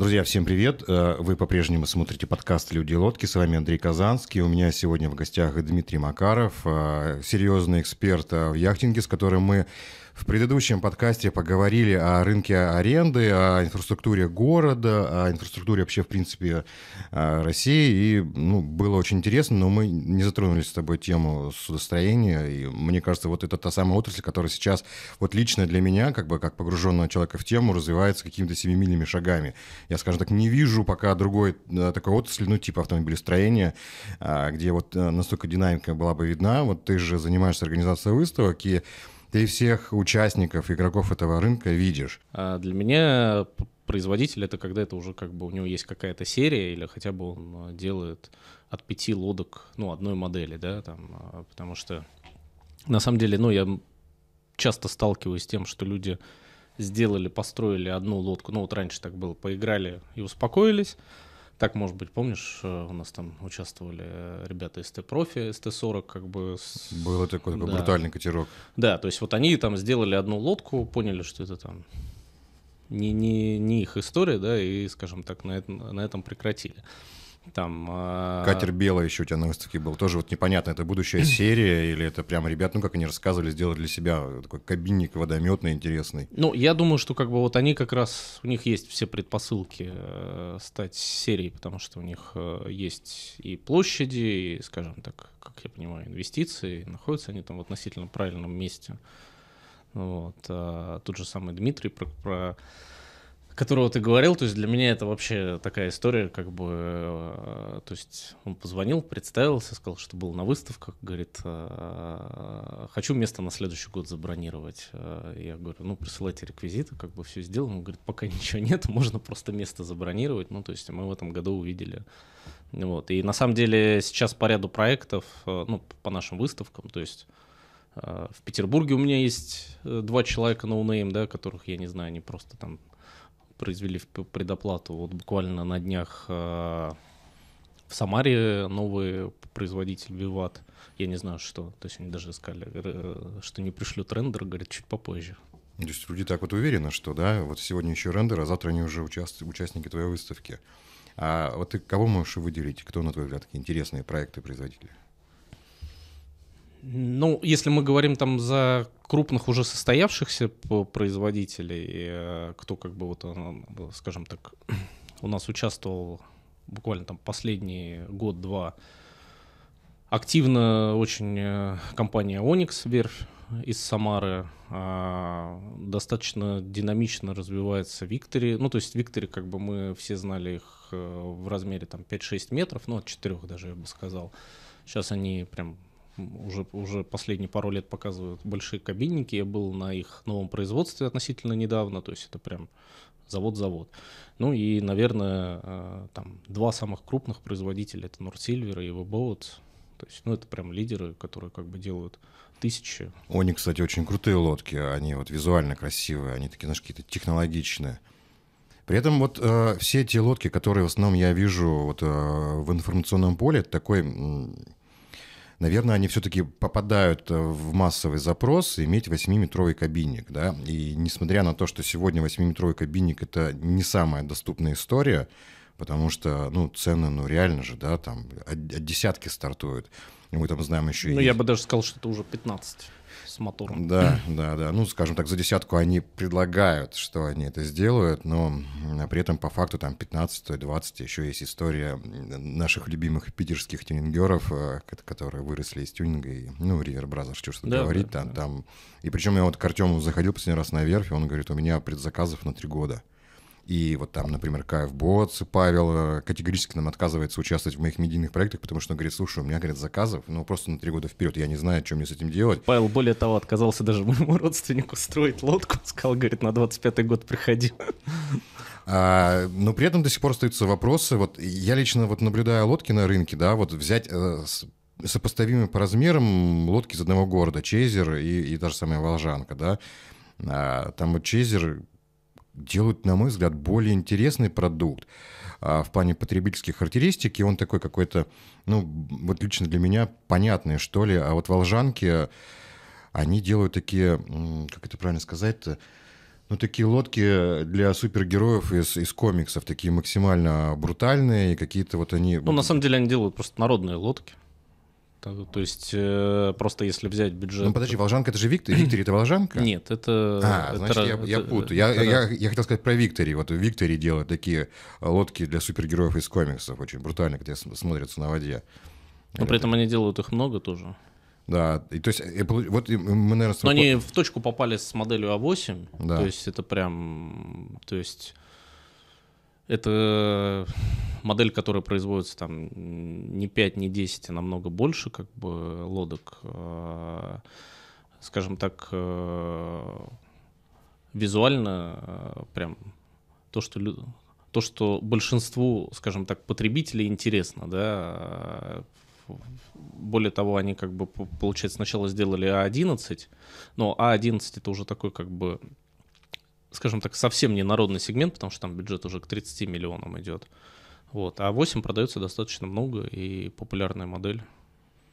Друзья, всем привет. Э, вы по-прежнему смотрите подкаст «Люди лодки». С вами Андрей Казанский. У меня сегодня в гостях Дмитрий Макаров, э, серьезный эксперт э, в яхтинге, с которым мы в предыдущем подкасте поговорили о рынке аренды, о инфраструктуре города, о инфраструктуре вообще, в принципе, э, России. И ну, было очень интересно, но мы не затронули с тобой тему судостроения. И мне кажется, вот это та самая отрасль, которая сейчас вот лично для меня, как бы как погруженного человека в тему, развивается какими-то семимильными шагами. Я, скажем так, не вижу пока другой э, такой отрасли, ну, типа автомобилестроения, э, где вот настолько динамика была бы видна. Вот ты же занимаешься организацией выставок, и ты всех участников, игроков этого рынка видишь. А для меня производитель это когда это уже как бы у него есть какая-то серия или хотя бы он а, делает от пяти лодок, ну, одной модели, да, там, а, потому что на самом деле, ну, я часто сталкиваюсь с тем, что люди сделали, построили одну лодку, ну, вот раньше так было, поиграли и успокоились, так, может быть, помнишь, э, у нас там участвовали э, ребята из Т-профи, СТ Т-40, как бы... С... Было такой, такой да. брутальный катерок. Да, то есть вот они там сделали одну лодку, поняли, что это там не, не, не их история, да, и, скажем так, на, это, на этом прекратили. Там, э... Катер Белый еще у тебя на выставке был. Тоже вот непонятно, это будущая серия или это прям ребят, ну как они рассказывали, сделали для себя такой кабинник водометный, интересный. Ну, я думаю, что как бы вот они как раз, у них есть все предпосылки э, стать серией, потому что у них э, есть и площади, и, скажем так, как я понимаю, инвестиции, находятся они там в относительно правильном месте. Вот. А тут же самый Дмитрий про, про которого ты говорил, то есть для меня это вообще такая история, как бы, э, то есть он позвонил, представился, сказал, что был на выставках, говорит, «А, хочу место на следующий год забронировать. Э, я говорю, ну присылайте реквизиты, как бы все сделано. Он говорит, пока ничего нет, можно просто место забронировать. Ну то есть мы в этом году увидели вот. И на самом деле сейчас по ряду проектов, э, ну, по нашим выставкам, то есть в Петербурге у меня есть два человека ноунейм, да, которых я не знаю, они просто там произвели в предоплату. Вот буквально на днях э, в Самаре новый производитель Виват. Я не знаю, что. То есть они даже сказали, э, что не пришлют рендер, говорят чуть попозже. То есть люди так вот уверены, что да, вот сегодня еще рендер, а завтра они уже участ... участники твоей выставки. А вот ты кого можешь выделить? Кто, на твой взгляд, такие интересные проекты производители? Ну, если мы говорим там за крупных уже состоявшихся производителей, э, кто как бы вот, э, ну, скажем так, у нас участвовал буквально там последний год-два, активно очень э, компания Onyx верфь из Самары, а, достаточно динамично развивается Виктори. Ну, то есть Виктори, как бы мы все знали их в размере там 5-6 метров, ну, от 4 даже, я бы сказал. Сейчас они прям уже, уже последние пару лет показывают большие кабинники. Я был на их новом производстве относительно недавно, то есть это прям завод-завод. Ну и, наверное, э, там два самых крупных производителя, это Nord Silver и Вебоут. То есть, ну, это прям лидеры, которые как бы делают тысячи. Они, кстати, очень крутые лодки, они вот визуально красивые, они такие, знаешь, какие-то технологичные. При этом вот э, все те лодки, которые в основном я вижу вот э, в информационном поле, это такой наверное, они все-таки попадают э, в массовый запрос иметь 8-метровый кабинник, да, и несмотря на то, что сегодня 8-метровый кабинник — это не самая доступная история, потому что, ну, цены, ну, реально же, да, там от, от десятки стартуют, мы там знаем еще... Ну, я бы даже сказал, что это уже 15 мотором. Да, да, да. Ну, скажем так, за десятку они предлагают, что они это сделают, но при этом по факту там 15-20 еще есть история наших любимых питерских тюнингеров, э, которые выросли из тюнинга, и, ну, Ривер Бразер, что что да, говорить, да, там, да. там. И причем я вот к Артему заходил последний раз на верфь, и он говорит, у меня предзаказов на три года. И вот там, например, Каев Боц, Павел э, категорически нам отказывается участвовать в моих медийных проектах, потому что он говорит, слушай, у меня, говорит, заказов, ну просто на три года вперед, я не знаю, что мне с этим делать. Павел, более того, отказался даже моему родственнику строить лодку, сказал, говорит, на 25-й год приходи. А, но при этом до сих пор остаются вопросы. Вот я лично вот наблюдаю лодки на рынке, да, вот взять э, сопоставимые по размерам лодки из одного города, Чезер и, и та же самая Волжанка, да, а, там вот Чезер делают, на мой взгляд, более интересный продукт а в плане потребительских характеристик, и он такой какой-то, ну, вот лично для меня понятный, что ли, а вот волжанки, они делают такие, как это правильно сказать-то, ну, такие лодки для супергероев из, из комиксов, такие максимально брутальные, и какие-то вот они... Ну, на самом деле они делают просто народные лодки. То есть э, просто если взять бюджет... Ну подожди, Волжанка это же Виктор, Виктори это Волжанка? Нет, это... А, это, значит, это, я, я путаю. Я, это, я, я, я хотел сказать про Виктори. Вот Виктори делают такие лодки для супергероев из комиксов, очень брутально, где смотрятся на воде. Но при этом они делают их много тоже. Да, и, то есть э, и, вот мы, наверное... Но они в точку попали с моделью А8, да. то есть это прям... То есть это модель, которая производится там не 5, не 10, а намного больше как бы лодок, э, скажем так, э, визуально э, прям то, что то, что большинству, скажем так, потребителей интересно, да, более того, они как бы, получается, сначала сделали А11, но А11 это уже такой как бы, скажем так, совсем не народный сегмент, потому что там бюджет уже к 30 миллионам идет. Uh, вот. А 8 продается достаточно много и популярная модель.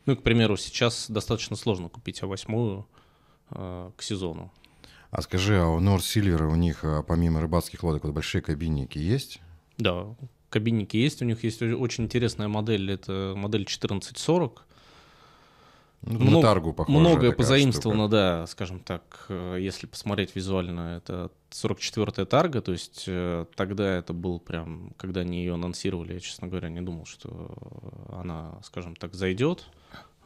Ну к примеру, сейчас достаточно сложно купить А8 э, к сезону. А скажи, а у North Silver у них а, помимо рыбацких лодок вот большие кабинники есть? Да, кабинники есть. У них есть очень интересная модель. Это модель 1440 много, на таргу похоже, многое позаимствовано, штука. да, скажем так, э, если посмотреть визуально, это 44-я тарга, то есть э, тогда это был прям, когда они ее анонсировали, я, честно говоря, не думал, что она, скажем так, зайдет,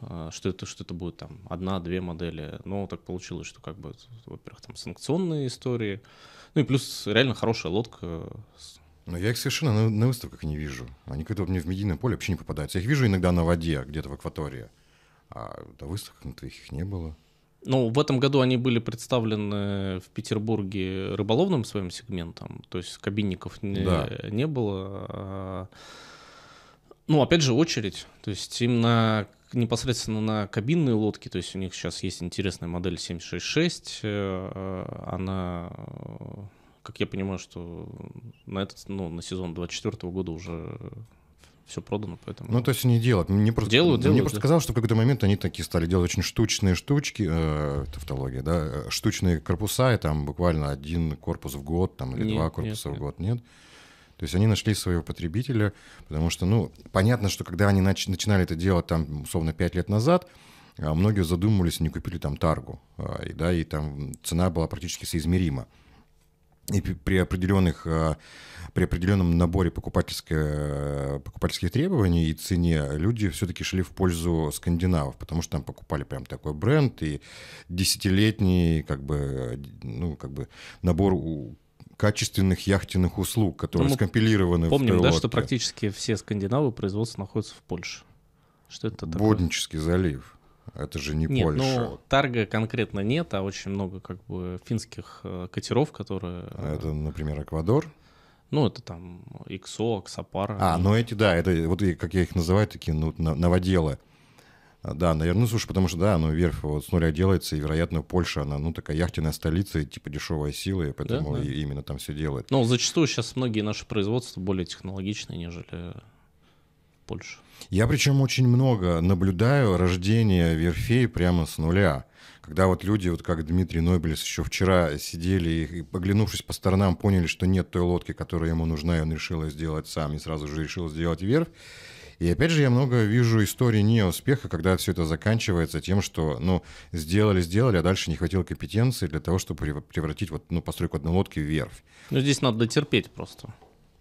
э, что это, что это будет там одна-две модели, но так получилось, что как бы, во-первых, там санкционные истории, ну и плюс реально хорошая лодка, но ну, я их совершенно на, на выставках не вижу. Они как-то мне в медийное поле вообще не попадаются. Я их вижу иногда на воде, где-то в акватории. А до выставок-то их не было. Ну, в этом году они были представлены в Петербурге рыболовным своим сегментом, то есть кабинников не, да. не было. А, ну, опять же, очередь. То есть им на непосредственно на кабинные лодки, то есть у них сейчас есть интересная модель 766, э, а, она, как я понимаю, что на этот, ну, на сезон 24 года уже все продано, поэтому... Ну, то есть они делают. Мне просто, делают, делают. Мне просто да. казалось, что в какой-то момент они такие стали делать очень штучные штучки, э, тавтология, да, э, штучные корпуса, и там буквально один корпус в год, там, или нет, два корпуса нет, в год, нет. То есть они нашли своего потребителя, потому что, ну, понятно, что когда они нач- начинали это делать, там, условно, пять лет назад, э, многие задумывались, они купили там таргу, э, и, да, и там цена была практически соизмерима. И при определенных при определенном наборе э, покупательских требований и цене люди все-таки шли в пользу скандинавов, потому что там покупали прям такой бренд и десятилетний как бы, ну, как бы набор качественных яхтенных услуг, которые ну, скомпилированы помним, в Помним, да, что э, практически все скандинавы производства находятся в Польше. Что это такое? Боднический залив. Это же не нет, Польша. Ну, Тарга конкретно нет, а очень много как бы финских э, катеров, которые... Это, например, Эквадор. Ну, это там XO, XAPAR. А, ну эти, да, это вот как я их называю, такие ну, новоделы. А, да, наверное, ну, слушай, потому что, да, ну, верфь вот с нуля делается, и, вероятно, Польша, она, ну, такая яхтенная столица, и, типа, дешевая сила, и поэтому да, да. именно там все делает. Ну, зачастую сейчас многие наши производства более технологичные, нежели Польша. Я причем очень много наблюдаю рождение верфей прямо с нуля когда вот люди, вот как Дмитрий Нобелес еще вчера сидели и, поглянувшись по сторонам, поняли, что нет той лодки, которая ему нужна, и он решил ее сделать сам, и сразу же решил сделать верфь. И опять же, я много вижу истории неуспеха, когда все это заканчивается тем, что, ну, сделали, сделали, а дальше не хватило компетенции для того, чтобы превратить вот, ну, постройку одной лодки в верфь. Ну, здесь надо терпеть просто.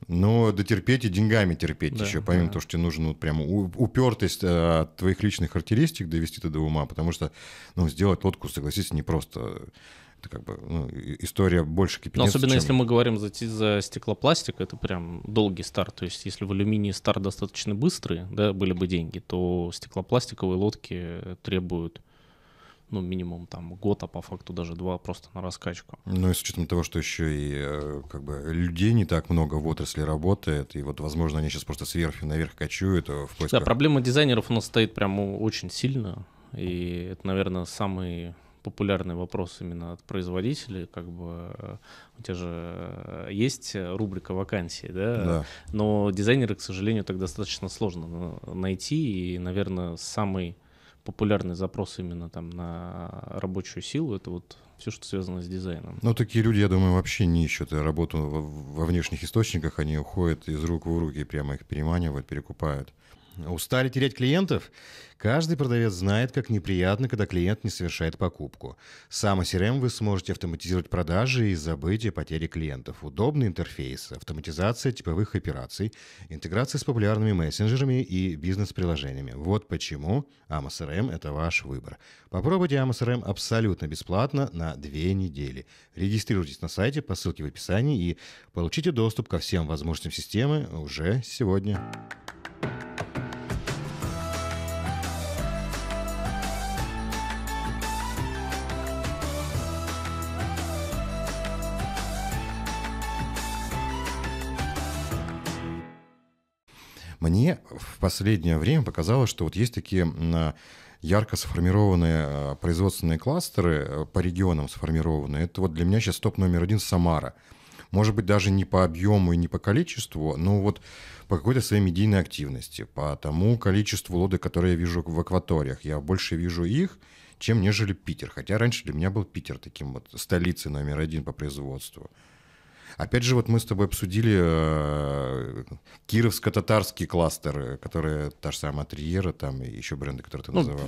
Но дотерпеть и деньгами терпеть да, еще, помимо да. того, что тебе нужно вот прямо упертость э, от твоих личных характеристик довести это до ума, потому что ну, сделать лодку, согласитесь, просто это как бы ну, история больше кипит. Но особенно чем... если мы говорим за, за стеклопластик, это прям долгий старт. То есть если в алюминии старт достаточно быстрый, да, были бы деньги, то стеклопластиковые лодки требуют ну, минимум там год, а по факту даже два просто на раскачку. Ну, и с учетом того, что еще и э, как бы людей не так много в отрасли работает, и вот, возможно, они сейчас просто сверху наверх качуют э, в поисках... Да, проблема дизайнеров у нас стоит прям очень сильно, и это, наверное, самый популярный вопрос именно от производителей, как бы э, у тебя же есть рубрика вакансий, да? да, но дизайнеры к сожалению, так достаточно сложно найти, и, наверное, самый популярный запрос именно там на рабочую силу, это вот все, что связано с дизайном. Но ну, такие люди, я думаю, вообще не ищут работу во внешних источниках, они уходят из рук в руки, прямо их переманивают, перекупают. Устали терять клиентов? Каждый продавец знает, как неприятно, когда клиент не совершает покупку. Сам CRM вы сможете автоматизировать продажи и забыть о потере клиентов. Удобный интерфейс, автоматизация типовых операций, интеграция с популярными мессенджерами и бизнес-приложениями. Вот почему Amos это ваш выбор. Попробуйте Amos абсолютно бесплатно на две недели. Регистрируйтесь на сайте по ссылке в описании и получите доступ ко всем возможностям системы уже сегодня. Мне в последнее время показалось, что вот есть такие ярко сформированные э, производственные кластеры э, по регионам сформированные. Это вот для меня сейчас топ номер один Самара. Может быть, даже не по объему и не по количеству, но вот по какой-то своей медийной активности, по тому количеству лоды, которые я вижу в акваториях. Я больше вижу их, чем нежели Питер. Хотя раньше для меня был Питер таким вот столицей номер один по производству. Опять же, вот мы с тобой обсудили э, кировско-татарские кластеры, э, которые та же самая Триера, там и еще бренды, которые ты ну, называл.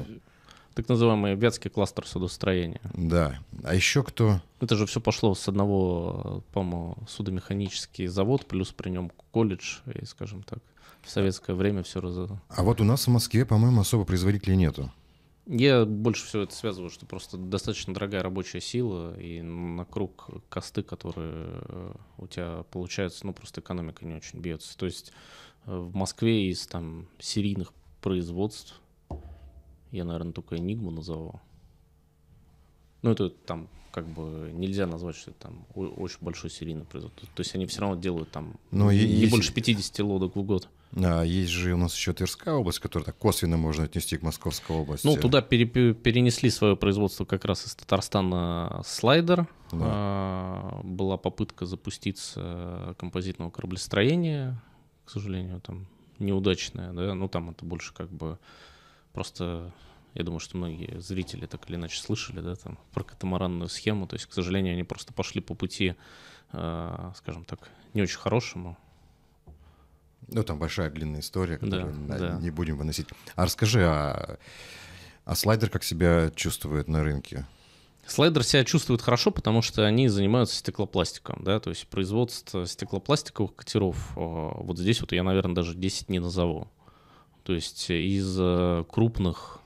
Так называемый вятский кластер судостроения. Да. А еще кто? Это же все пошло с одного, по-моему, судомеханический завод, плюс при нем колледж, и, скажем так, в советское время все раз... А вот у нас в Москве, по-моему, особо производителей нету. Я больше всего это связываю, что просто достаточно дорогая рабочая сила, и на круг косты, которые э, у тебя получаются, ну, просто экономика не очень бьется. То есть э, в Москве из там серийных производств я, наверное, только Enigma назову. Ну, это там как бы нельзя назвать, что это там очень большой серийный производство. То есть они все равно делают там Но не если... больше 50 лодок в год. А, есть же у нас еще Тверская область, которую так косвенно можно отнести к Московской области. Ну, туда пере перенесли свое производство как раз из Татарстана слайдер. Да. А, была попытка запуститься э, композитного кораблестроения, к сожалению, там неудачная, да, ну там это больше как бы просто я думаю, что многие зрители так или иначе слышали, да, там, про катамаранную схему. То есть, к сожалению, они просто пошли по пути, э, скажем так, не очень хорошему. Ну, там большая длинная история, которую да, да. не будем выносить. А расскажи, а, а слайдер как себя чувствует на рынке? Слайдер себя чувствует хорошо, потому что они занимаются стеклопластиком, да, то есть производство стеклопластиковых катеров, э, вот здесь вот я, наверное, даже 10 не назову. То есть из э, крупных,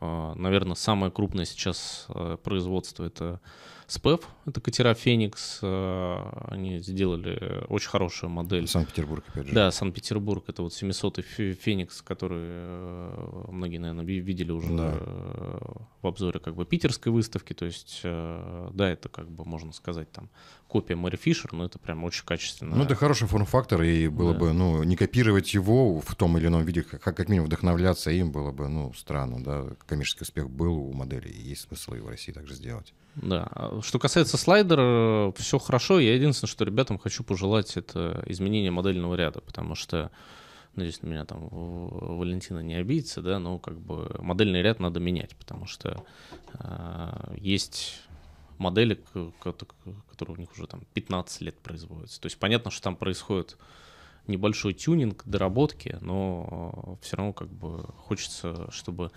э, наверное, самое крупное сейчас производство — это SPEF, это катера «Феникс», э, они сделали очень хорошую модель. Санкт-Петербург, опять же. Да, Санкт-Петербург, это вот 700-й «Феникс», который э, многие, наверное, видели уже да. Э, в обзоре как бы питерской выставки, то есть, да, это как бы, можно сказать, там, копия Мэри Фишер, но это прям очень качественно. Ну, это хороший форм-фактор, и было да. бы, ну, не копировать его в том или ином виде, как, как минимум вдохновляться им было бы, ну, странно, да, коммерческий успех был у модели, и есть смысл его в России также сделать. Да. Что касается слайдера, все хорошо. Я единственное, что ребятам хочу пожелать, это изменение модельного ряда, потому что, надеюсь, ну, на меня там Валентина не обидится, да, но как бы модельный ряд надо менять, потому что э, есть модели, которые у них уже там 15 лет производятся. То есть понятно, что там происходит небольшой тюнинг, доработки, но все равно как бы хочется, чтобы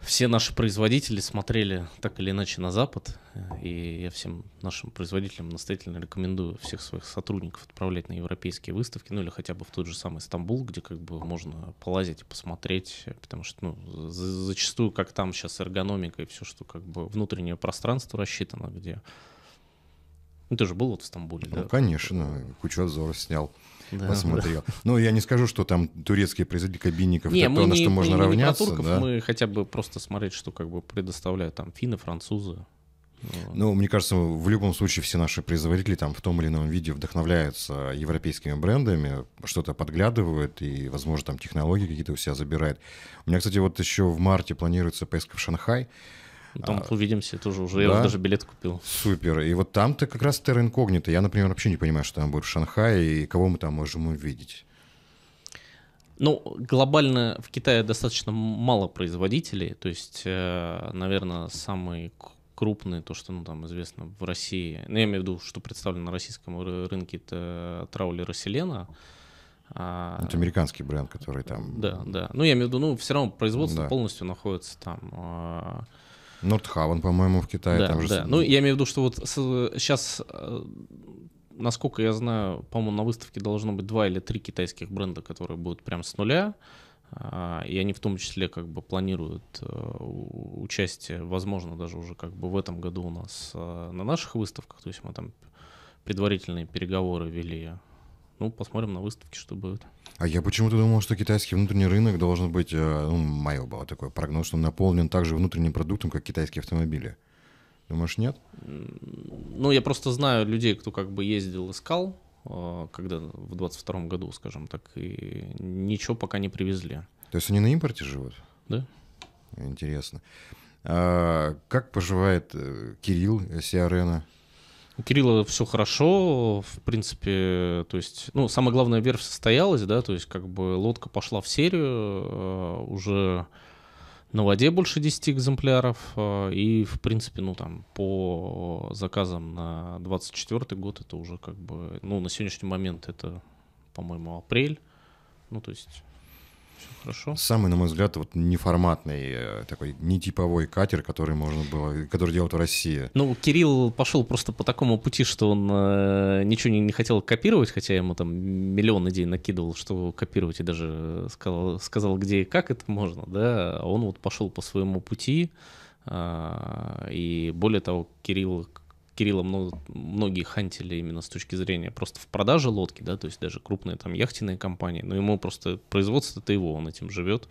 все наши производители смотрели так или иначе на Запад, и я всем нашим производителям настоятельно рекомендую всех своих сотрудников отправлять на европейские выставки, ну или хотя бы в тот же самый Стамбул, где как бы можно полазить и посмотреть, потому что ну, зачастую, как там сейчас эргономика и все, что как бы внутреннее пространство рассчитано, где... Ну ты же был вот в Стамбуле, ну, да? Ну, конечно, кучу обзоров снял да, посмотрел. Да. Ну, я не скажу, что там турецкие производители кабинников, не, это мы то, не, на что мы, можно не, равняться. Не про турков, да? Мы хотя бы просто смотреть, что как бы предоставляют там финны, французы. Ну, мне кажется, в любом случае все наши производители там в том или ином виде вдохновляются европейскими брендами, что-то подглядывают и, возможно, там технологии какие-то у себя забирают. У меня, кстати, вот еще в марте планируется поездка в Шанхай. Ну, там а, увидимся тоже уже. Да? Я уже даже билет купил. Супер. И вот там-то как раз терра инкогнито. Я, например, вообще не понимаю, что там будет в Шанхае и кого мы там можем увидеть. Ну, глобально в Китае достаточно мало производителей. То есть, э, наверное, самый крупные, то, что ну, там известно в России, ну, я имею в виду, что представлено на российском рынке, это Траулера Селена. А, это американский бренд, который там... Да, да. Ну, я имею в виду, ну, все равно производство да. полностью находится там. А, Нордхавен, по-моему, в Китае. Да, там же да. Ну, я имею в виду, что вот с, сейчас, э, насколько я знаю, по-моему, на выставке должно быть два или три китайских бренда, которые будут прям с нуля. А, и они в том числе как бы планируют э, участие, возможно, даже уже как бы в этом году у нас э, на наших выставках. То есть мы там предварительные переговоры вели ну, посмотрим на выставке, что будет. А я почему-то думал, что китайский внутренний рынок должен быть, э, ну, мое было такое прогноз, что он наполнен также внутренним продуктом, как китайские автомобили. Думаешь, нет? Ну, я просто знаю людей, кто как бы ездил, искал, э, когда в 22 году, скажем так, и ничего пока не привезли. То есть они на импорте живут? Да. Интересно. А как поживает э, Кирилл Сиарена? У Кирилла все хорошо, в принципе, то есть, ну, самое главное, верфь состоялась, да, то есть, как бы, лодка пошла в серию, э, уже на воде больше 10 экземпляров, э, и, в принципе, ну, там, по заказам на 24 год это уже, как бы, ну, на сегодняшний момент это, по-моему, апрель, ну, то есть все хорошо. Самый, на мой взгляд, вот неформатный, э, такой нетиповой катер, который можно было, который делает в России. Ну, Кирилл пошел просто по такому пути, что он э, ничего не, не хотел копировать, хотя ему там миллион идей накидывал, что копировать, и даже э, сказал, сказал где и как это можно, да. А он вот пошел по своему пути, э, и более того, Кирилл Кирилла много, многие хантили именно с точки зрения просто в продаже лодки, да, то есть даже крупные там яхтенные компании, но ему просто производство-то его, он этим живет,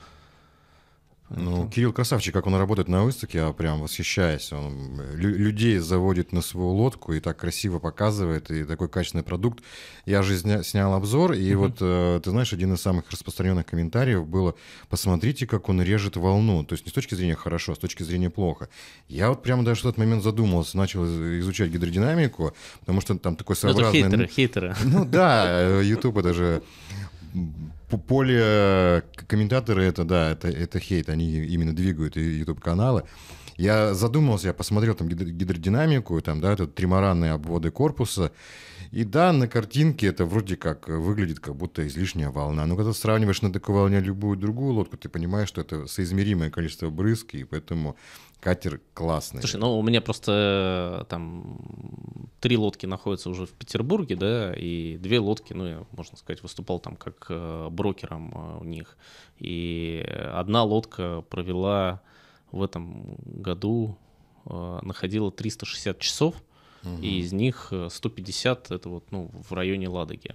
ну, Кирилл красавчик, как он работает на выставке, я прям восхищаюсь. Он э, лю- людей заводит на свою лодку и так красиво показывает, и такой качественный продукт. Я же сня- снял обзор, и угу. вот, э, ты знаешь, один из самых распространенных комментариев было «посмотрите, как он режет волну». То есть не с точки зрения «хорошо», а с точки зрения «плохо». Я вот прямо даже в тот момент задумался, начал изучать гидродинамику, потому что там такой сообразный... Ну, это хейтеры, хейтеры. Ну да, э, YouTube это же поле э, комментаторы это да, это, это хейт, они именно двигают YouTube каналы. Я задумался, я посмотрел там гидродинамику, там, да, тут тримаранные обводы корпуса. И да, на картинке это вроде как выглядит, как будто излишняя волна. Но когда сравниваешь на такой волне любую другую лодку, ты понимаешь, что это соизмеримое количество брызг, и поэтому Катер классный. Слушай, ну у меня просто э, там три лодки находятся уже в Петербурге, да, и две лодки, ну я, можно сказать, выступал там как э, брокером э, у них. И одна лодка провела в этом году, находила 360 часов, и из них 150 э, это вот ну, в районе Ладоги.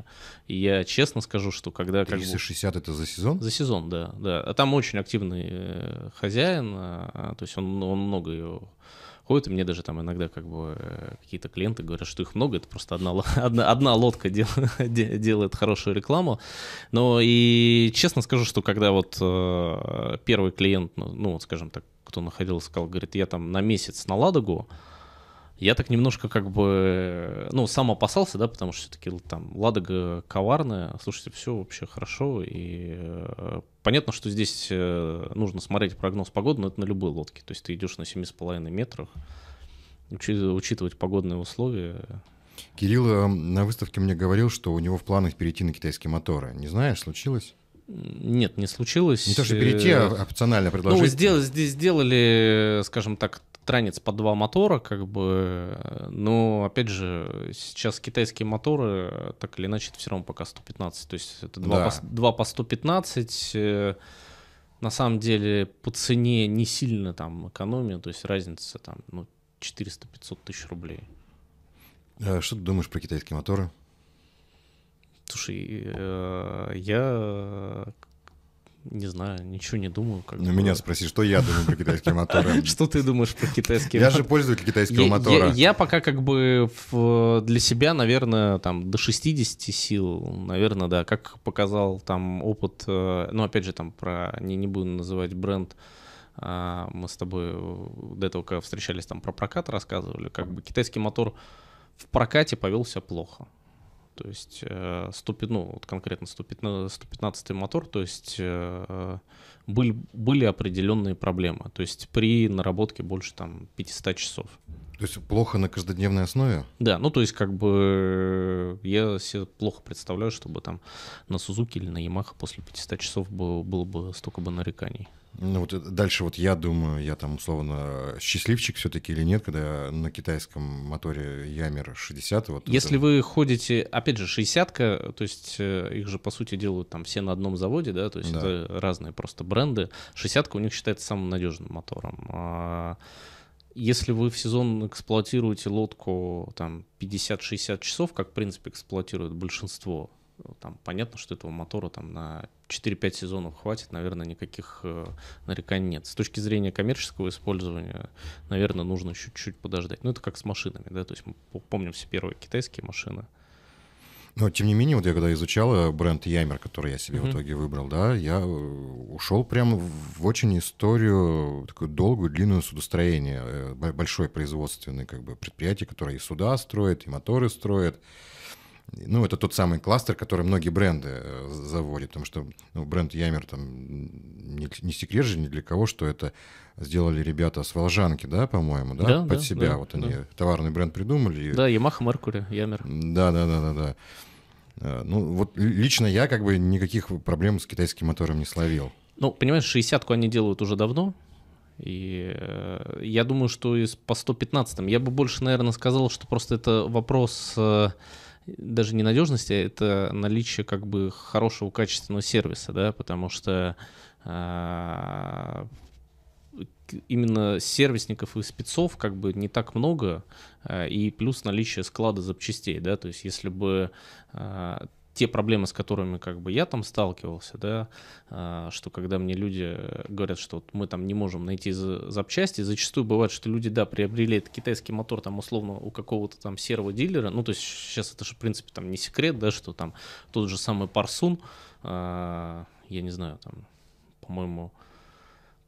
И я честно скажу, что когда... 360 как бы, это за сезон? За сезон, да, да. А там очень активный э, хозяин, а, а, то есть он, он много ее ходит. и мне даже там иногда как бы э, какие-то клиенты говорят, что их много, это просто одна, одна, одна лодка дел, делает хорошую рекламу. Но и честно скажу, что когда вот первый клиент, ну, ну, вот скажем так, кто находился, сказал, говорит, я там на месяц на Ладогу, я так немножко как бы, ну, сам опасался, да, потому что все-таки там Ладога коварная. Слушайте, все вообще хорошо. И э, понятно, что здесь э, нужно смотреть прогноз погоды, но это на любой лодке. То есть ты идешь на 7,5 метрах, учитывать погодные условия. Кирилл э, на выставке мне говорил, что у него в планах перейти на китайские моторы. Не знаешь, случилось? Нет, не случилось. Не то, что перейти, а опционально ну, предложить. Ну, сделали, сделали, скажем так, транец по два мотора, как бы, но, опять же, сейчас китайские моторы, так или иначе, это все равно пока 115, то есть это 2, да. по, 2 по 115, э, на самом деле по цене не сильно там экономия, то есть разница там, ну, 400-500 тысяч рублей. А что ты думаешь про китайские моторы? Слушай, э, я не знаю, ничего не думаю. Как ну, бы. меня спроси, что я думаю про китайские моторы. Что ты думаешь про китайские моторы? Я же пользователь китайского мотора. Я пока как бы для себя, наверное, там до 60 сил, наверное, да. Как показал там опыт, э, ну, опять же, там про, не буду называть бренд, а, мы с тобой до этого, когда встречались, там про прокат рассказывали, как бы китайский мотор в прокате повелся плохо. То есть 100, э, ну, вот конкретно 115 э, мотор, то есть э, были, были определенные проблемы. То есть при наработке больше там 500 часов. То есть плохо на каждодневной основе? Да, ну то есть как бы э, я себе плохо представляю, чтобы там на сузуке или на Ямаха после 500 часов было, было бы столько бы нареканий. Ну вот э, дальше вот я думаю, я там условно счастливчик все-таки или нет, когда на китайском моторе Ямер 60. Вот Если это... вы ходите, опять же, 60 то есть э, их же по сути делают там все на одном заводе, да, то есть да. это разные просто бренды. 60 у них считается самым надежным мотором. А, если вы в сезон эксплуатируете лодку там 50-60 часов, как в принципе эксплуатирует большинство, э, там понятно, что этого мотора там на 4-5 сезонов хватит, наверное, никаких э, нареканий нет. С точки зрения коммерческого использования, наверное, нужно чуть-чуть подождать. Ну, это как с машинами, да, то есть мы помним все первые китайские машины – но, тем не менее, вот я когда изучал бренд Ямер, который я себе mm-hmm. в итоге выбрал, да, я э, ушел прямо в очень историю, такую долгую, длинную судостроение, э, большое производственное как бы, предприятие, которое и суда строит, и моторы строит. Ну, это тот самый кластер, который многие бренды э, заводят, потому что ну, бренд Ямер там не, не секрет же ни для кого, что это сделали ребята с Волжанки, да, по-моему, да? да Под да, себя да, вот они да. товарный бренд придумали. Да, Yamaha, Mercury, Yammer. Да, да, да, да, да. Э, ну, вот лично я как бы никаких проблем с китайским мотором не словил. Ну, понимаешь, 60-ку они делают уже давно, и э, я думаю, что из, по 115-м. Я бы больше, наверное, сказал, что просто это вопрос э, даже не надежности, а это наличие как бы хорошего качественного сервиса, да, потому что именно сервисников и спецов как бы не так много, э, и плюс наличие склада запчастей, да, то есть если бы э, те проблемы, с которыми как бы я там сталкивался, да, э, что когда мне люди говорят, что вот мы там не можем найти запчасти, зачастую бывает, что люди, да, приобрели этот китайский мотор там условно у какого-то там серого дилера, ну то есть сейчас это же в принципе там не секрет, да, что там тот же самый Парсун, я не знаю, там, по-моему,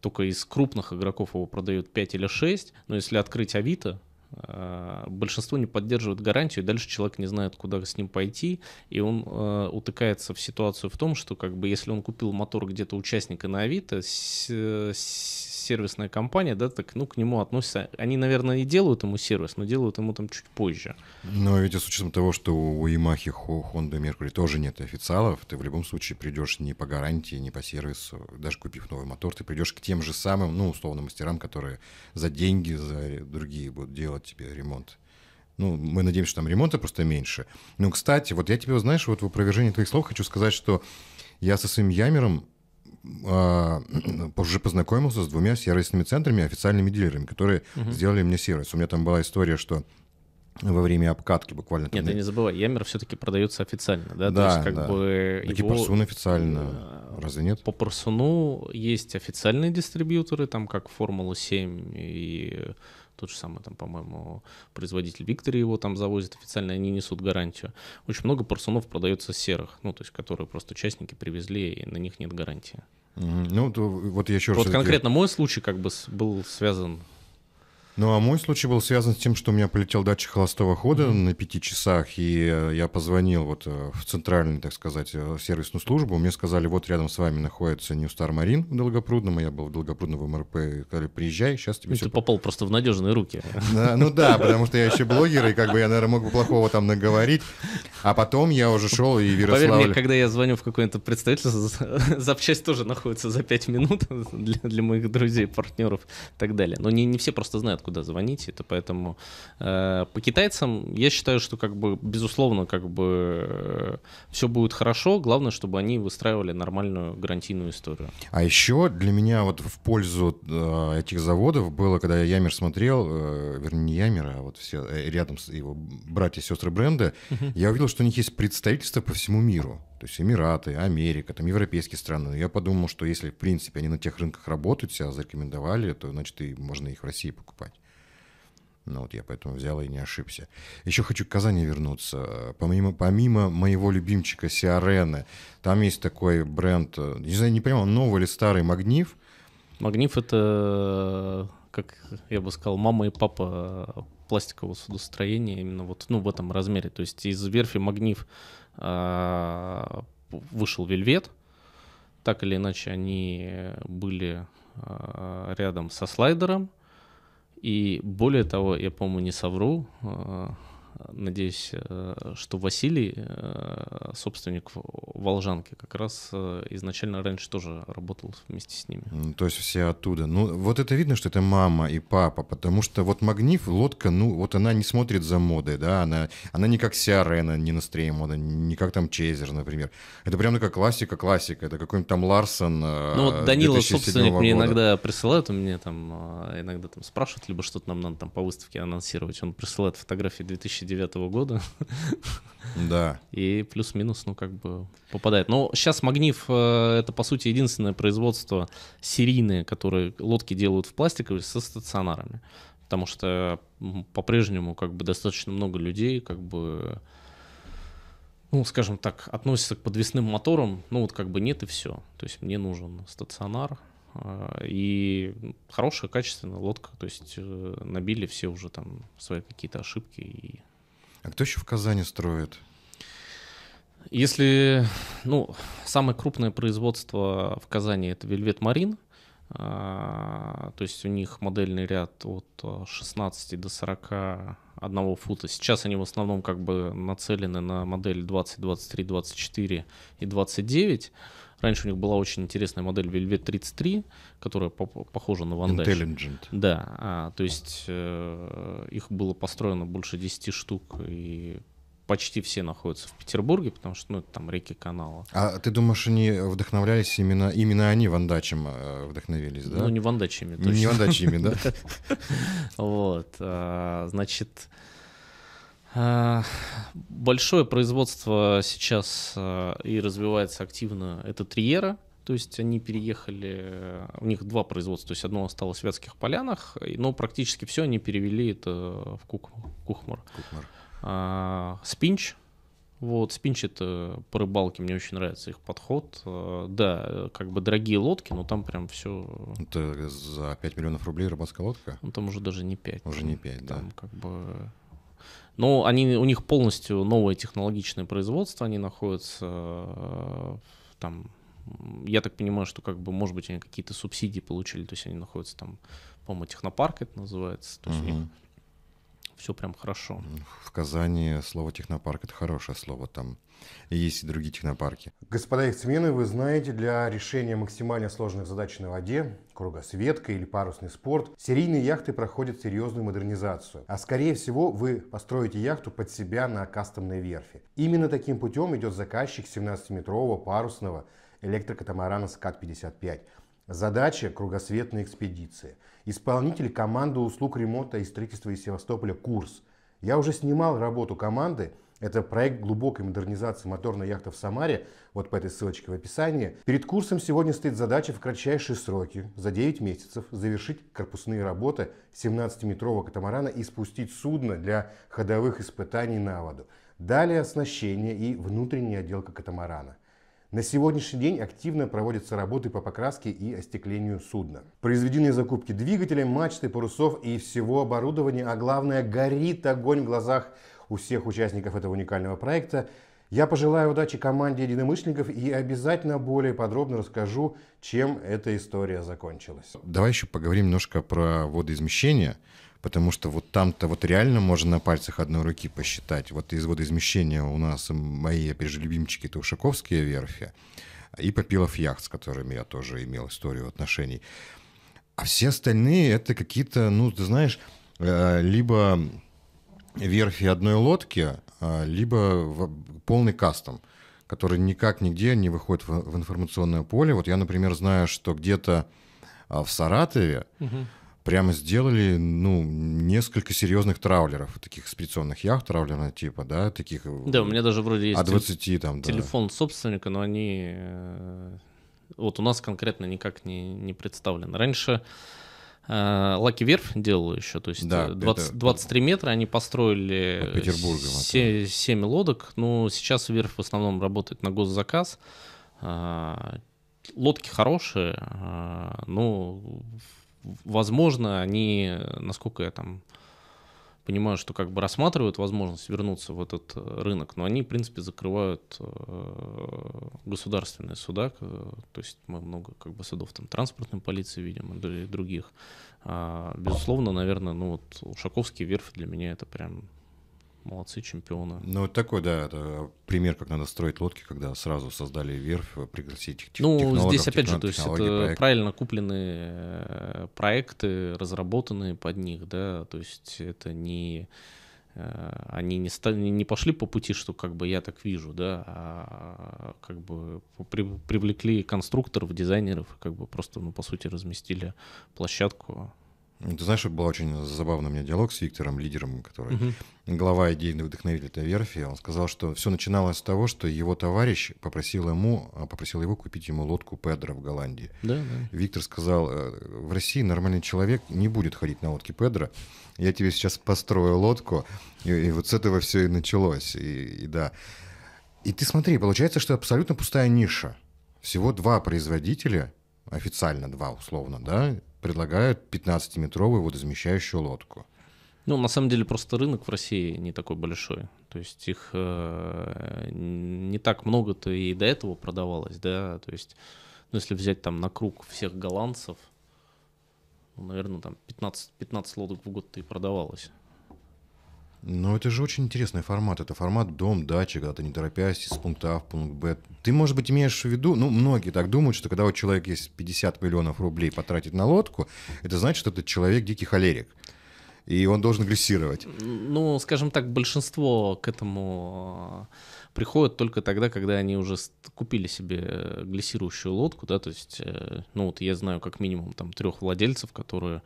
только из крупных игроков его продают 5 или 6, но если открыть Авито, а, большинство не поддерживает гарантию, и дальше человек не знает, куда с ним пойти, и он э, утыкается в ситуацию в том, что как бы если он купил мотор где-то участника на Авито, с, с, сервисная компания, да, так, ну, к нему относятся. Они, наверное, и делают ему сервис, но делают ему там чуть позже. Но ведь с учетом того, что у Yamaha, Honda, Mercury тоже нет официалов, ты в любом случае придешь не по гарантии, не по сервису, даже купив новый мотор, ты придешь к тем же самым, ну, условно, мастерам, которые за деньги, за другие будут делать тебе ремонт. Ну, мы надеемся, что там ремонта просто меньше. Ну, кстати, вот я тебе, знаешь, вот в опровержении твоих слов хочу сказать, что я со своим Ямером а, уже познакомился с двумя сервисными центрами, официальными дилерами, которые угу. сделали мне сервис. У меня там была история, что во время обкатки буквально. Нет, ты не забывай, Ямер все-таки продается официально, да? Да, То есть, как да. бы так его... И Парсун официально, э, разве нет? По Парсуну есть официальные дистрибьюторы, там как формула 7 и тот же самый, там, по-моему, производитель Виктори его там завозит официально, они несут гарантию. Очень много парсунов продается серых, ну, то есть, которые просто частники привезли, и на них нет гарантии. Ну, то, вот я еще раз... Вот конкретно мой случай как бы был связан ну, а мой случай был связан с тем, что у меня полетел датчик холостого хода mm-hmm. на пяти часах, и э, я позвонил вот э, в центральную, так сказать, э, сервисную службу. Мне сказали, вот рядом с вами находится New Star Marine в Долгопрудном, и я был в Долгопрудном в МРП, и сказали, приезжай, сейчас тебе ну, все... Ты попал просто в надежные руки. Да, ну да, потому что я еще блогер, и как бы я, наверное, мог бы плохого там наговорить. А потом я уже шел и Ярославль... Поверь мне, когда я звоню в какое-то представительство, запчасть тоже находится за пять минут для, для моих друзей, партнеров и так далее. Но не, не все просто знают, куда звонить, это поэтому э, по китайцам я считаю, что как бы безусловно как бы э, все будет хорошо, главное, чтобы они выстраивали нормальную гарантийную историю. А еще для меня вот в пользу э, этих заводов было, когда я Ямер смотрел, э, вернее не Ямер, а вот все э, рядом с его братья и сестры бренда, угу. я увидел, что у них есть представительство по всему миру то есть Эмираты, Америка, там европейские страны. Но я подумал, что если, в принципе, они на тех рынках работают, себя зарекомендовали, то, значит, и можно их в России покупать. Ну вот я поэтому взял и не ошибся. Еще хочу к Казани вернуться. Помимо, помимо моего любимчика Сиарены, там есть такой бренд, э, не знаю, не прямо новый или старый, Магнив. Магнив это, как я бы сказал, мама и папа пластикового судостроения именно вот ну, в этом размере. То есть из верфи Магнив. А, вышел Вельвет. Так или иначе, они были а, рядом со слайдером. И более того, я, по-моему, не совру, а, Надеюсь, э, что Василий, э, собственник Волжанки, как раз э, изначально раньше тоже работал вместе с ними. Ну, то есть все оттуда. Ну, вот это видно, что это мама и папа, потому что вот Магниф, лодка, ну, вот она не смотрит за модой, да, она, она не как Сиарена, не на стриме, мода, не как там Чейзер, например. Это прям такая классика-классика, это какой-нибудь там Ларсон Ну, вот Данила, собственник, года. мне иногда присылают, у меня там иногда там спрашивают, либо что-то нам надо там по выставке анонсировать, он присылает фотографии 2009 2009 года. Да. И плюс-минус, ну, как бы попадает. Но сейчас Магнив э, — это, по сути, единственное производство серийное, которые лодки делают в пластиковой со стационарами. Потому что по-прежнему как бы достаточно много людей как бы ну, скажем так, относятся к подвесным моторам, ну, вот как бы нет и все. То есть мне нужен стационар э, и хорошая, качественная лодка. То есть э, набили все уже там свои какие-то ошибки и а кто еще в Казани строит? Если, ну, самое крупное производство в Казани это Вельвет Марин. А, то есть у них модельный ряд от 16 а, до 41 фута. Сейчас они в основном как бы нацелены на модель 20, 23, 24 и 29. Раньше у них была очень интересная модель Velvet 33, которая похожа на Вандаш. Intelligent. Да, а, то есть э, их было построено больше 10 штук, и почти все находятся в Петербурге, потому что, ну, это там реки, канала. А ты думаешь, они вдохновлялись именно, именно они Вандачем э, вдохновились, да? Ну, не Вандачами, Не Вандачами, да? Вот, а, значит... Э, большое производство сейчас э, и развивается активно, это Триера, то есть они переехали, э, у них два производства, то есть одно осталось в Вятских Полянах, но практически все они перевели это в Кук, Кухмур. А, спинч, вот, спинч это по рыбалке, мне очень нравится их подход. Да, как бы дорогие лодки, но там прям все... Это за 5 миллионов рублей рыбацкая лодка? Ну, там уже даже не 5. Уже не 5, там, да. Там как бы но они, у них полностью новое технологичное производство, они находятся э, там, я так понимаю, что как бы, может быть, они какие-то субсидии получили, то есть они находятся там, по-моему, технопарк это называется, то есть угу. у них все прям хорошо. В Казани слово технопарк это хорошее слово, там есть и другие технопарки. Господа их вы знаете, для решения максимально сложных задач на воде, кругосветка или парусный спорт, серийные яхты проходят серьезную модернизацию. А скорее всего вы построите яхту под себя на кастомной верфи. Именно таким путем идет заказчик 17-метрового парусного электрокатамарана «Скат-55». Задача – кругосветная экспедиция. Исполнитель – команда услуг ремонта и строительства из Севастополя «Курс». Я уже снимал работу команды, это проект глубокой модернизации моторной яхты в Самаре, вот по этой ссылочке в описании. Перед курсом сегодня стоит задача в кратчайшие сроки, за 9 месяцев, завершить корпусные работы 17-метрового катамарана и спустить судно для ходовых испытаний на воду. Далее оснащение и внутренняя отделка катамарана. На сегодняшний день активно проводятся работы по покраске и остеклению судна. Произведены закупки двигателей, мачты, парусов и всего оборудования, а главное, горит огонь в глазах у всех участников этого уникального проекта. Я пожелаю удачи команде единомышленников и обязательно более подробно расскажу, чем эта история закончилась. Давай еще поговорим немножко про водоизмещение, потому что вот там-то вот реально можно на пальцах одной руки посчитать. Вот из водоизмещения у нас мои, опять же, любимчики, это Ушаковские верфи и Попилов яхт, с которыми я тоже имел историю отношений. А все остальные это какие-то, ну, ты знаешь, э, либо верфи одной лодки, а, либо полный кастом, который никак нигде не выходит в информационное поле. Вот я, например, знаю, что где-то а, в Саратове угу. прямо сделали ну, несколько серьезных траулеров, таких экспедиционных яхт траулерного типа, да, таких... Да, у меня даже вроде есть... А 20 там, Телефон да. собственника, но они... Э, вот у нас конкретно никак не, не представлены. Раньше Лаки э, Верф делала еще, то есть да, 20, э, это... 23 метра они построили От Петербурга, 7, 7 лодок, но ну, сейчас Верф в основном работает на госзаказ. Э, лодки хорошие, но ну, возможно, они, насколько я там понимаю, что как бы рассматривают возможность вернуться в этот э, рынок, но они, в принципе, закрывают э, государственные суда, то есть мы много как бы судов там транспортной полиции видим и других. А, безусловно, наверное, ну вот Ушаковский верфь для меня это прям молодцы чемпионы. Ну, это такой, да, это пример, как надо строить лодки, когда сразу создали верфь, э, пригласить тех, Ну, здесь опять же, то есть это проект. правильно купленные э, проекты, разработанные под них, да, то есть это не э, они не, стали, не пошли по пути, что как бы я так вижу, да, а как бы при, привлекли конструкторов, дизайнеров, как бы просто, ну, по сути, разместили площадку ты знаешь, был очень забавный у меня диалог с Виктором, лидером, который угу. глава идейного вдохновителя этой верфи. Он сказал, что все начиналось с того, что его товарищ попросил ему, а, попросил его купить ему лодку Педро в Голландии. Да, да. Виктор сказал, э, в России нормальный человек не будет ходить на лодке Педро. Я тебе сейчас построю лодку. И, и вот с этого все и началось. И, и да. И ты смотри, получается, что абсолютно пустая ниша. Всего два производителя, официально два условно, да, предлагают 15-метровую водозамещающую лодку. Ну, на самом деле, просто рынок в России не такой большой. То есть их э, не так много-то и до этого продавалось, да. То есть, ну, если взять там на круг всех голландцев, ну, наверное, там 15, 15 лодок в год-то и продавалось. Но это же очень интересный формат. Это формат дом, дача, когда ты не торопясь из пункта А в пункт Б. Ты, может быть, имеешь в виду, ну, многие так думают, что когда у человека есть 50 миллионов рублей потратить на лодку, это значит, что этот человек дикий холерик и он должен глиссировать. Ну, скажем так, большинство к этому а, приходят только тогда, когда они уже купили себе глиссирующую лодку, да, то есть, э, ну вот я знаю как минимум там трех владельцев, которые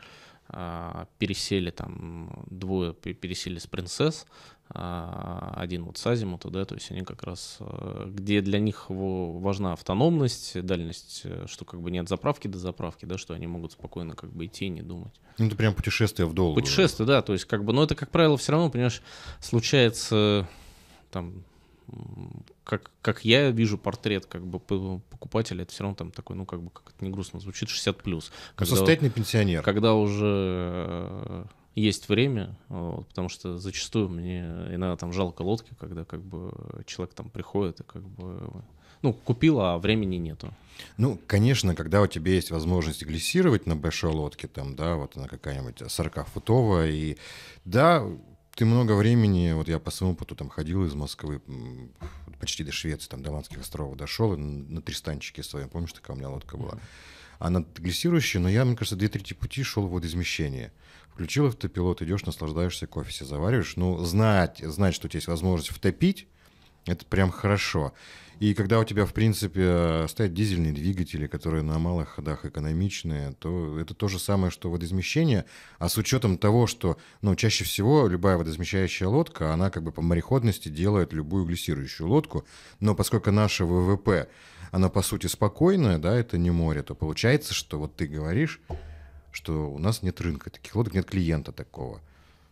а, пересели там двое пересели с принцесс, а, один вот с Азимута, да, то есть они как раз, а, где для них важна автономность, дальность, э, что как бы нет заправки до заправки, да, что они могут спокойно как бы идти и не думать. Ну, это прям путешествие в долг. Путешествие, да, то есть как бы, но это, как правило, все равно, понимаешь, случается там как, как я вижу портрет как бы покупателя, это все равно там такой, ну как бы, как это не грустно звучит, 60 плюс. Ну, когда, состоятельный пенсионер. Когда уже э, есть время, вот, потому что зачастую мне иногда там жалко лодки, когда как бы человек там приходит и как бы ну, купил, а времени нету. Ну, конечно, когда у тебя есть возможность глиссировать на большой лодке, там, да, вот она какая-нибудь 40-футовая, и да, ты много времени, вот я по своему опыту там ходил из Москвы почти до Швеции, там до Манских островов дошел, и на Тристанчике своем, помнишь, такая у меня лодка была. Она глиссирующая, но я, мне кажется, две трети пути шел в водоизмещение. Включил автопилот, идешь, наслаждаешься кофе, себе завариваешь. Ну, знать, знать, что у тебя есть возможность втопить, это прям хорошо. И когда у тебя, в принципе, стоят дизельные двигатели, которые на малых ходах экономичные, то это то же самое, что водоизмещение. А с учетом того, что ну, чаще всего любая водоизмещающая лодка, она как бы по мореходности делает любую глиссирующую лодку. Но поскольку наша ВВП, она по сути спокойная, да, это не море, то получается, что вот ты говоришь, что у нас нет рынка таких лодок, нет клиента такого.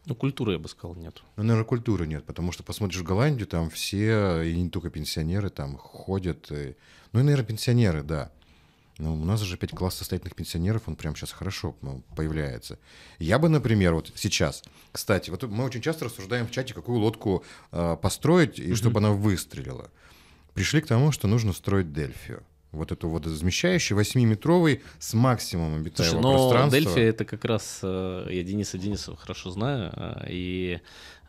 Ну, культуры, я бы сказал, нет. Ну, наверное, культуры нет, потому что посмотришь в Голландию, там все, и не только пенсионеры там ходят. И... Ну, и, наверное, пенсионеры, да. Ну, у нас же опять класс состоятельных пенсионеров, он прям сейчас хорошо ну, появляется. Я бы, например, вот сейчас, кстати, вот мы очень часто рассуждаем в чате, какую лодку э, построить, и чтобы она выстрелила. Пришли к тому, что нужно строить Дельфию вот эту вот замещающую, 8-метровый с максимумом обитаемого Слушай, но ну, пространства. Дельфи это как раз, э, я Дениса Денисова хорошо знаю, а, и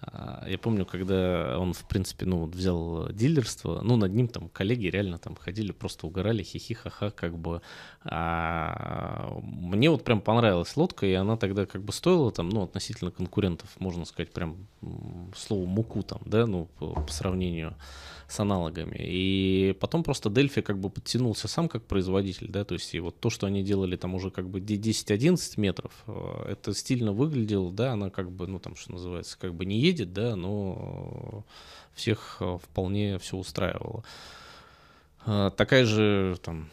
а, я помню, когда он, в принципе, ну, вот взял дилерство, ну, над ним там коллеги реально там ходили, просто угорали, хихихаха, как бы. А мне вот прям понравилась лодка, и она тогда как бы стоила там, ну, относительно конкурентов, можно сказать, прям слово муку там, да, ну, по, по сравнению с аналогами. И потом просто Дельфи как бы подтянулся сам как производитель, да, то есть и вот то, что они делали там уже как бы 10-11 метров, э, это стильно выглядело, да, она как бы, ну там, что называется, как бы не едет, да, но всех э, вполне все устраивало. Э, такая же там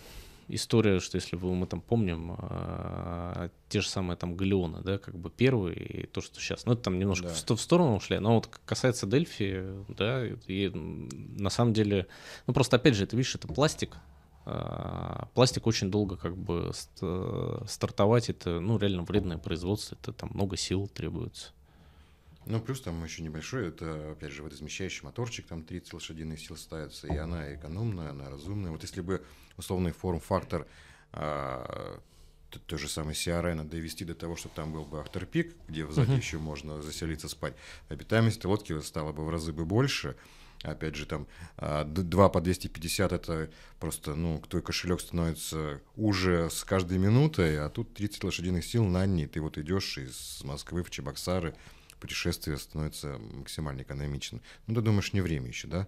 история, что если вы, мы там помним, а, те же самые там галеоны, да, как бы первые, и то, что сейчас. Ну, это там немножко да. в, в сторону ушли, но вот касается Дельфи, да, и на самом деле, ну, просто опять же, это, видишь, это пластик, а, Пластик очень долго как бы э, стартовать, это ну реально вредное производство, это там много сил требуется. Ну, плюс там еще небольшой, это, опять же, водоизмещающий моторчик, там 30 лошадиных сил ставится, и она экономная, она разумная. Вот если бы условный форм-фактор а, то, же самое CRN довести до того, чтобы там был бы авторпик, где сзади uh-huh. еще можно заселиться спать, обитаемость этой лодки стала бы в разы бы больше. Опять же, там 2 а, по 250 это просто, ну, твой кошелек становится уже с каждой минутой, а тут 30 лошадиных сил на ней. Ты вот идешь из Москвы в Чебоксары, путешествие становится максимально экономичным. Ну, ты думаешь, не время еще, да?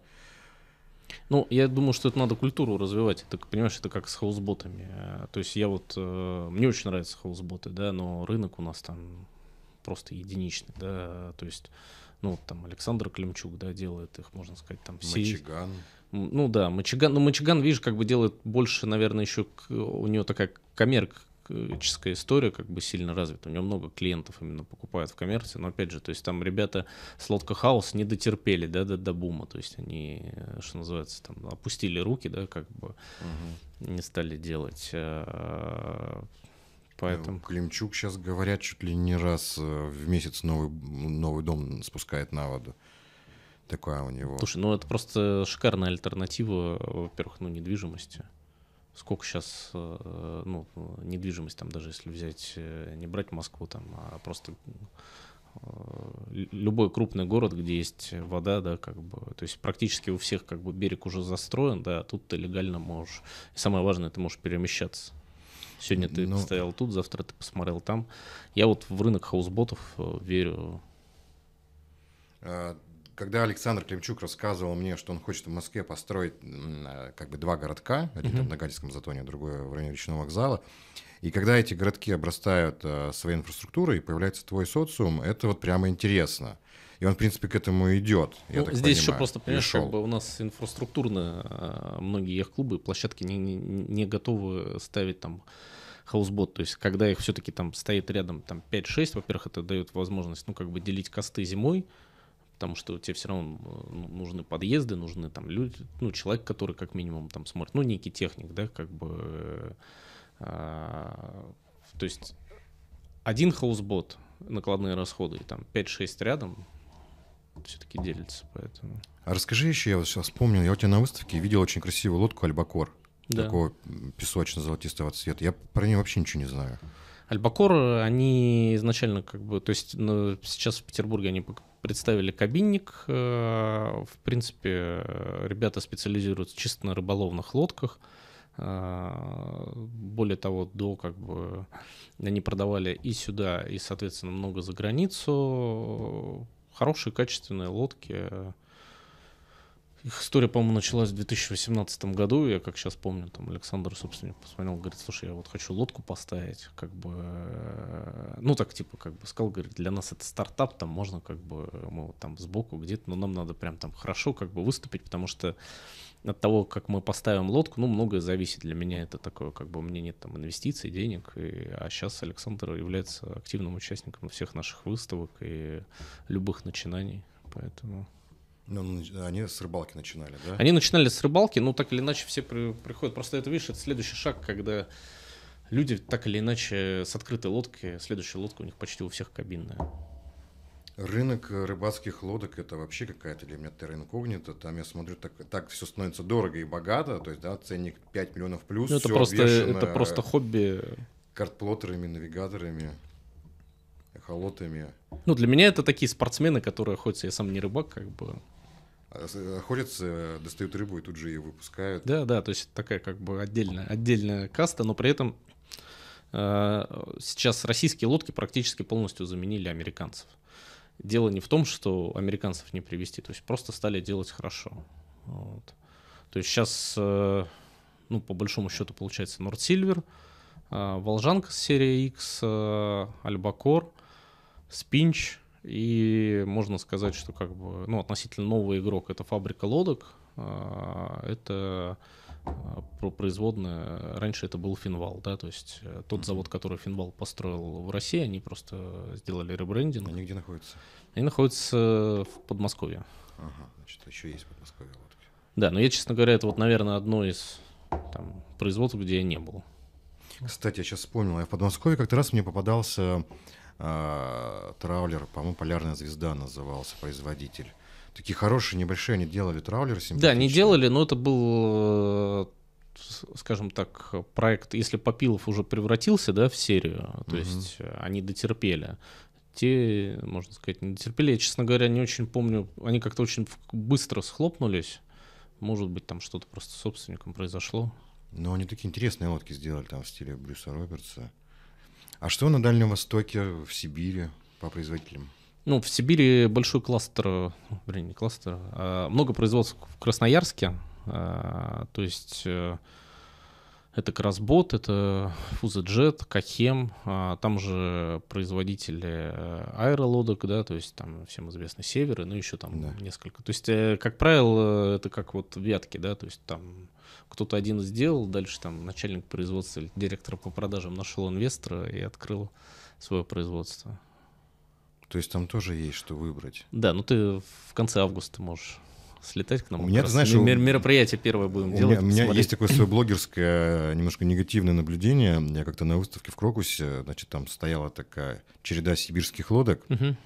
Ну, я думаю, что это надо культуру развивать. Ты понимаешь, это как с хаусботами. Э, то есть я вот... Э, мне очень нравятся хаусботы, да, но рынок у нас там просто единичный, да. То есть, ну, там Александр Климчук, да, делает их, можно сказать, там все... Мачиган. Ну да, Мачиган, ну Мачиган, видишь, как бы делает больше, наверное, еще у нее такая коммерк, коммерческая история как бы сильно развита. У него много клиентов именно покупают в коммерции, но опять же, то есть там ребята с Лодка Хаус не дотерпели, да, до, до бума, то есть они, э, что называется, там опустили руки, да, как бы угу. не стали делать. Э, поэтому... Ну, Климчук сейчас, говорят, чуть ли не раз э, в месяц новый, новый дом спускает на воду такое у него. Слушай, ну это просто шикарная альтернатива, во-первых, ну недвижимости сколько сейчас э, ну, недвижимость, там, даже если взять, э, не брать Москву, там, а просто э, любой крупный город, где есть вода, да, как бы, то есть практически у всех как бы берег уже застроен, да, тут ты легально можешь. И самое важное, ты можешь перемещаться. Сегодня ты Но... Ну, стоял тут, завтра ты посмотрел там. Я вот в рынок хаусботов верю. А, когда Александр Климчук рассказывал мне, что он хочет в Москве построить э, как бы два городка, один mm-hmm. там на Гадяцком затоне, другой в районе речного вокзала, и когда эти городки обрастают э, своей инфраструктурой, и появляется твой социум, это вот прямо интересно. И он, в принципе, к этому идет. Я ну, так здесь понимаю, еще просто, понимаешь, как бы у нас инфраструктурно э, многие их клубы, площадки не, не, не готовы ставить там хаусбот. То есть, когда их все-таки там стоит рядом там 5-6, во-первых, это дает возможность, ну, как бы делить косты зимой, потому что тебе все равно э, нужны подъезды, нужны там люди, ну, человек, который как минимум там смотрит, ну, некий техник, да, как бы, э, а, то есть один хаусбот, накладные расходы, там 5-6 рядом, все-таки делится, поэтому. А расскажи еще, я вот сейчас вспомнил, я у тебя на выставке видел очень красивую лодку «Альбакор», да. такого песочно-золотистого цвета, я про нее вообще ничего не знаю. Альбакор, они изначально как бы, то есть ну, сейчас в Петербурге они представили кабинник. Э, в принципе, э, ребята специализируются чисто на рыболовных лодках. Э, более того, до как бы они продавали и сюда, и, соответственно, много за границу. Хорошие, качественные лодки их история, по-моему, началась в 2018 году. Я как сейчас помню, там Александр, собственно, посмотрел, говорит, слушай, я вот хочу лодку поставить, как бы, э, ну так типа, как бы сказал, говорит, для нас это стартап, там можно как бы, мы вот там сбоку где-то, но нам надо прям там хорошо как бы выступить, потому что от того, как мы поставим лодку, ну, многое зависит. Для меня это такое, как бы, у меня нет там инвестиций, денег, и, а сейчас Александр является активным участником всех наших выставок и любых начинаний, поэтому... Ну, ну они с рыбалки начинали, да? Они начинали с рыбалки, но так или иначе все при, приходят. Просто это, видишь, это следующий шаг, когда люди так или иначе с открытой лодки, следующая лодка у них почти у всех кабинная. Рынок рыбацких лодок это вообще какая-то для меня терра Там я смотрю, так, так все становится дорого и богато. То есть, да, ценник 5 миллионов плюс. Ну, это, просто, это просто хобби. Картплотерами, навигаторами эхолотами. Ну, для меня это такие спортсмены, которые, хоть я сам не рыбак, как бы, охотятся, а э, э, достают рыбу и тут же ее выпускают. Да, да, то есть такая как бы отдельная, отдельная каста, но при этом э, сейчас российские лодки практически полностью заменили американцев. Дело не в том, что американцев не привести, то есть просто стали делать хорошо. Вот. То есть сейчас, ну, по большому счету, получается Норд Сильвер, Волжанка с серии X, Альбакор, Спинч, и можно сказать, что как бы, ну, относительно новый игрок — это фабрика лодок, а, это а, производное. раньше это был Финвал, да, то есть э, тот завод, который Финвал построил в России, они просто сделали ребрендинг. Они где находятся? Они находятся в Подмосковье. Ага, значит, еще есть в Подмосковье лодки. Да, но я, честно говоря, это вот, наверное, одно из там, производств, где я не был. Кстати, я сейчас вспомнил, я в Подмосковье как-то раз мне попадался Э, траулер, по-моему, «Полярная звезда» назывался производитель. Такие хорошие, небольшие они делали траулер Да, они делали, но это был э, скажем так, проект, если Попилов уже превратился, да, в серию, то угу. есть э, они дотерпели, те, можно сказать, не дотерпели. Я, честно говоря, не очень помню. Они как-то очень быстро схлопнулись. Может быть, там что-то просто с собственником произошло. Но они такие интересные лодки сделали там в стиле Брюса Робертса. А что на Дальнем Востоке, в Сибири по производителям? Ну, в Сибири большой кластер, блин, не кластер, а много производств в Красноярске, а, то есть э, это Красбот, это Фузаджет, Кахем, а, там же производители э, аэролодок, да, то есть там всем известны Северы, ну еще там да. несколько. То есть, э, как правило, это как вот вятки, да, то есть там кто-то один сделал, дальше там начальник производства или директор по продажам нашел инвестора и открыл свое производство. То есть там тоже есть что выбрать. Да, ну ты в конце августа можешь слетать к нам. У меня, ты знаешь, Мер- мероприятие первое будем у делать. Меня, у меня есть такое свое блогерское, немножко негативное наблюдение. Я как-то на выставке в Крокусе, значит, там стояла такая череда сибирских лодок. Угу.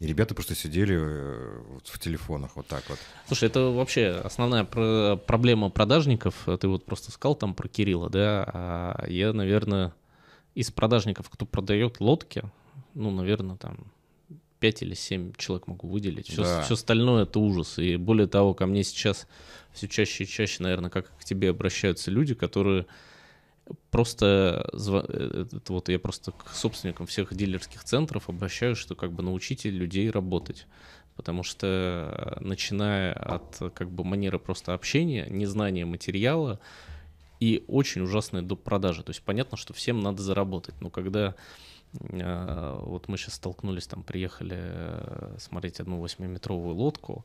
И ребята просто сидели э, в телефонах вот так вот. Слушай, это вообще основная проблема продажников. Ты вот просто сказал там про Кирилла, да? А я, наверное, из продажников, кто продает лодки, ну, наверное, там 5 или 7 человек могу выделить. Все, да. все остальное это ужас. И более того, ко мне сейчас все чаще и чаще, наверное, как к тебе обращаются люди, которые просто э, это вот я просто к собственникам всех дилерских центров обращаюсь, что как бы научите людей работать. Потому что э, начиная от как бы манеры просто общения, незнания материала и очень ужасная до продажи. То есть понятно, что всем надо заработать. Но когда э, вот мы сейчас столкнулись, там приехали смотреть одну восьмиметровую лодку,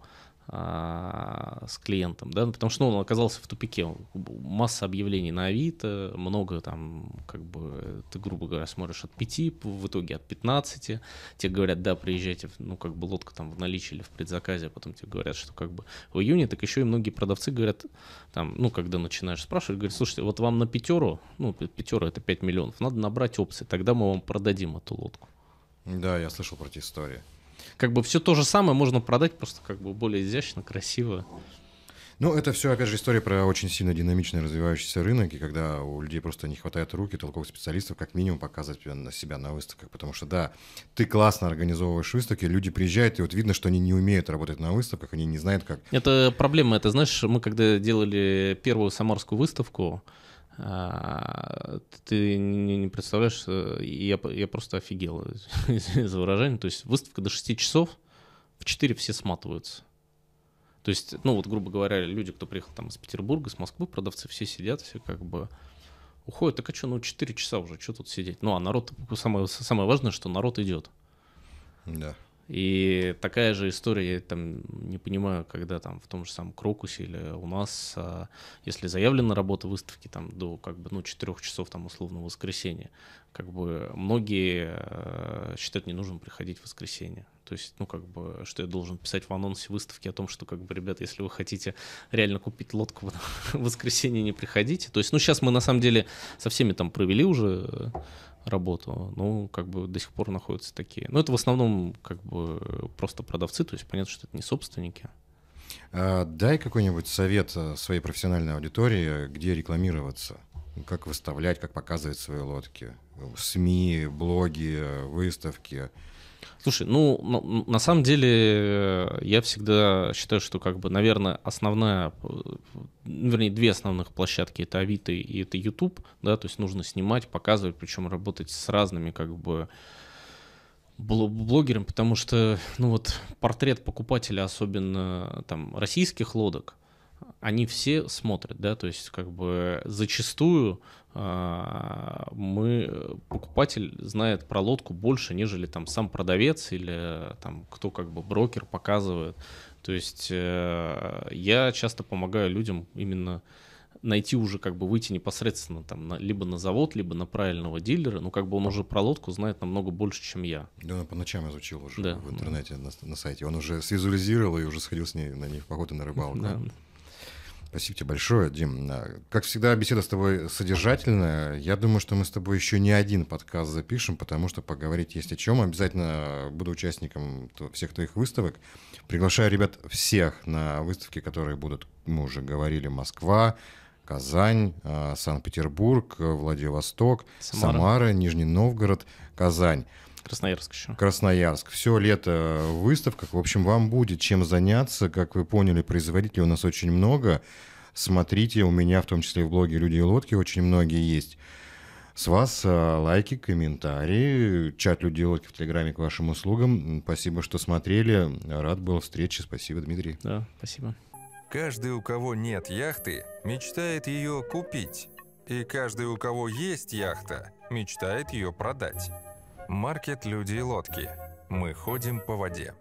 а, с клиентом, да, ну, потому что ну, он оказался в тупике, масса объявлений на Авито, много там, как бы, ты, грубо говоря, смотришь от 5, в итоге от 15, тебе говорят, да, приезжайте, ну, как бы, лодка там в наличии или в предзаказе, а потом тебе говорят, что как бы в июне, так еще и многие продавцы говорят, там, ну, когда начинаешь спрашивать, говорят, слушайте, вот вам на пятеру, ну, пятеру это 5 миллионов, надо набрать опции, тогда мы вам продадим эту лодку. Да, я слышал про эти истории. Как бы все то же самое можно продать, просто как бы более изящно, красиво. Ну, это все, опять же, история про очень сильно динамичный развивающийся рынок, и когда у людей просто не хватает руки, толковых специалистов, как минимум, показывать на себя на выставках. Потому что, да, ты классно организовываешь выставки, люди приезжают, и вот видно, что они не умеют работать на выставках, они не знают, как... Это проблема. Это, знаешь, мы когда делали первую самарскую выставку, а, ты не представляешь, э, я, я просто офигел из выражения. То есть выставка до 6 часов, в 4 все сматываются. То есть, ну вот, грубо говоря, люди, кто приехал там из Петербурга, из Москвы, продавцы все сидят, все как бы уходят. Так а что, ну 4 часа уже, что тут сидеть? Ну а народ, самое, самое важное, что народ идет. Да. И такая же история, я там не понимаю, когда там в том же самом Крокусе или у нас, а, если заявлена работа выставки там до как бы, ну, 4 часов там условно воскресенья, как бы многие э, считают не нужно приходить в воскресенье. То есть, ну, как бы, что я должен писать в анонсе выставки о том, что, как бы, ребят, если вы хотите реально купить лодку в воскресенье, не приходите. То есть, ну, сейчас мы, на самом деле, со всеми там провели уже э, работу, ну, как бы до сих пор находятся такие. Ну, это в основном, как бы, просто продавцы, то есть понятно, что это не собственники. А, дай какой-нибудь совет э, своей профессиональной аудитории, где рекламироваться – как выставлять, как показывать свои лодки. СМИ, блоги, выставки. Слушай, ну, на, самом деле э, я всегда считаю, что, как бы, наверное, основная, э, вернее, две основных площадки — это Авито и это YouTube, да, то есть нужно снимать, показывать, причем работать с разными, как бы, блогерами, потому что, ну вот, портрет покупателя, особенно там российских лодок, они все смотрят, да, то есть как бы зачастую а, мы э, покупатель знает про лодку больше, нежели там сам продавец или э, там кто как бы брокер показывает. То есть э, я часто помогаю людям именно найти уже как бы выйти непосредственно там на, либо на завод, либо на правильного дилера, ну как бы он уже про лодку знает намного больше, чем я. Да, он по ночам изучил уже да. в интернете на, на сайте, он уже свизуализировал и уже сходил с ней на них в поход на рыбалку. Да. Спасибо тебе большое, Дим. Э, как всегда, беседа с тобой содержательная. Я думаю, что мы с тобой еще не один подкаст запишем, потому что поговорить есть о чем. Обязательно буду участником всех твоих выставок. Приглашаю ребят всех на выставки, которые будут, мы уже говорили, Москва, Казань, э, Санкт-Петербург, э, Владивосток, Самара. Самара, Нижний Новгород, Казань. Красноярск еще. Красноярск. Все лето в выставках. В общем, вам будет чем заняться. Как вы поняли, производителей у нас очень много. Смотрите, у меня в том числе в блоге «Люди и лодки» очень многие есть. С вас а, лайки, комментарии, чат «Люди и лодки» в Телеграме к вашим услугам. Спасибо, что смотрели. Рад был встрече. Спасибо, Дмитрий. Да, спасибо. Каждый, у кого нет яхты, мечтает ее купить. И каждый, у кого есть яхта, мечтает ее продать. Маркет «Люди и лодки». Мы ходим по воде.